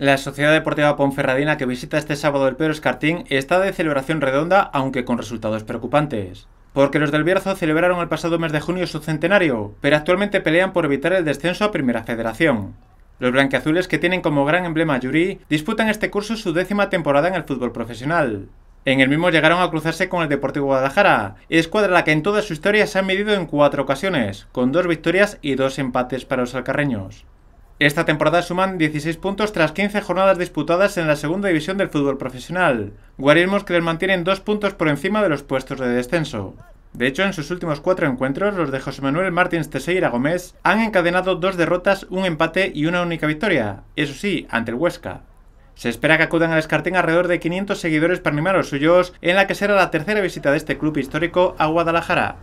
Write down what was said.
La Sociedad Deportiva Ponferradina que visita este sábado el Pedro Escartín está de celebración redonda, aunque con resultados preocupantes. Porque los del Bierzo celebraron el pasado mes de junio su centenario, pero actualmente pelean por evitar el descenso a Primera Federación. Los blanqueazules, que tienen como gran emblema Yuri, disputan este curso su décima temporada en el fútbol profesional. En el mismo llegaron a cruzarse con el Deportivo Guadalajara, escuadra la que en toda su historia se ha medido en cuatro ocasiones, con dos victorias y dos empates para los alcarreños. Esta temporada suman 16 puntos tras 15 jornadas disputadas en la segunda división del fútbol profesional, guarismos que les mantienen dos puntos por encima de los puestos de descenso. De hecho, en sus últimos cuatro encuentros, los de José Manuel Martins Teseira Gómez han encadenado dos derrotas, un empate y una única victoria, eso sí, ante el Huesca. Se espera que acudan al Escartín alrededor de 500 seguidores para animar a los suyos, en la que será la tercera visita de este club histórico a Guadalajara.